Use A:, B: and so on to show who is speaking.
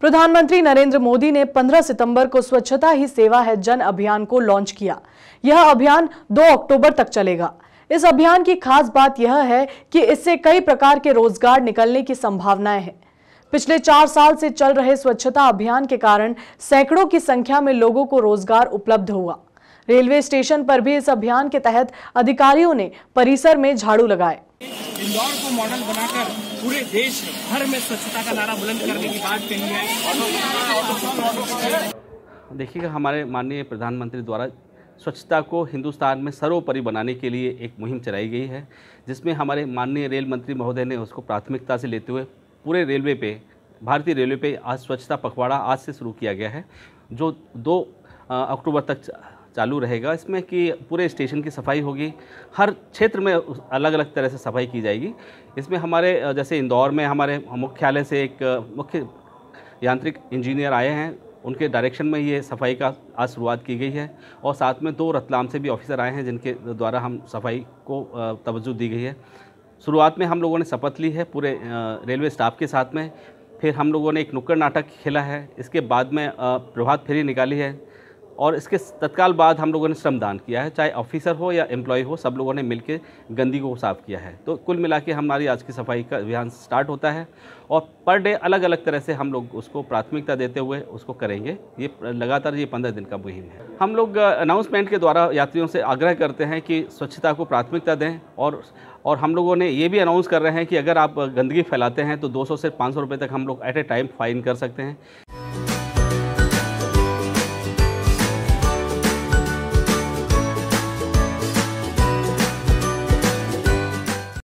A: प्रधानमंत्री नरेंद्र मोदी ने 15 सितंबर को स्वच्छता ही सेवा है जन अभियान को लॉन्च किया यह अभियान 2 अक्टूबर तक चलेगा इस अभियान की खास बात यह है कि इससे कई प्रकार के रोजगार निकलने की संभावनाएं हैं पिछले चार साल से चल रहे स्वच्छता अभियान के कारण सैकड़ों की संख्या में लोगों को रोजगार उपलब्ध हुआ रेलवे स्टेशन पर भी इस अभियान के तहत अधिकारियों ने परिसर में झाड़ू लगाए इंदौर को मॉडल बनाकर
B: पूरे देश भर में स्वच्छता का नारा बुलंद करने की बात कही है देखिएगा हमारे माननीय प्रधानमंत्री द्वारा स्वच्छता को हिंदुस्तान में सर्वोपरि बनाने के लिए एक मुहिम चलाई गई है जिसमें हमारे माननीय रेल मंत्री महोदय ने उसको प्राथमिकता से लेते हुए पूरे रेलवे पे भारतीय रेलवे पे आज स्वच्छता पखवाड़ा आज से शुरू किया गया है जो दो अक्टूबर तक चालू रहेगा इसमें कि पूरे स्टेशन की सफाई होगी हर क्षेत्र में अलग अलग तरह से सफाई की जाएगी इसमें हमारे जैसे इंदौर में हमारे मुख्यालय से एक मुख्य यांत्रिक इंजीनियर आए हैं उनके डायरेक्शन में ये सफाई का आज शुरुआत की गई है और साथ में दो रतलाम से भी ऑफिसर आए हैं जिनके द्वारा हम सफाई को तवज्जो दी गई है शुरुआत में हम लोगों ने शपथ ली है पूरे रेलवे स्टाफ के साथ में फिर हम लोगों ने एक नुक्कड़ नाटक खेला है इसके बाद में प्रभात फेरी निकाली है और इसके तत्काल बाद हम लोगों ने श्रमदान किया है चाहे ऑफिसर हो या एम्प्लॉय हो सब लोगों ने मिलकर गंदगी को साफ़ किया है तो कुल मिला के हमारी आज की सफाई का अभियान स्टार्ट होता है और पर डे अलग अलग तरह से हम लोग उसको प्राथमिकता देते हुए उसको करेंगे ये लगातार ये पंद्रह दिन का मुहिम है हम लोग अनाउंसमेंट के द्वारा यात्रियों से आग्रह करते हैं कि स्वच्छता को प्राथमिकता दें और और हम लोगों ने ये भी अनाउंस कर रहे हैं कि अगर आप गंदगी फैलाते हैं तो 200 से 500 रुपए तक हम लोग एट ए टाइम फ़ाइन कर सकते हैं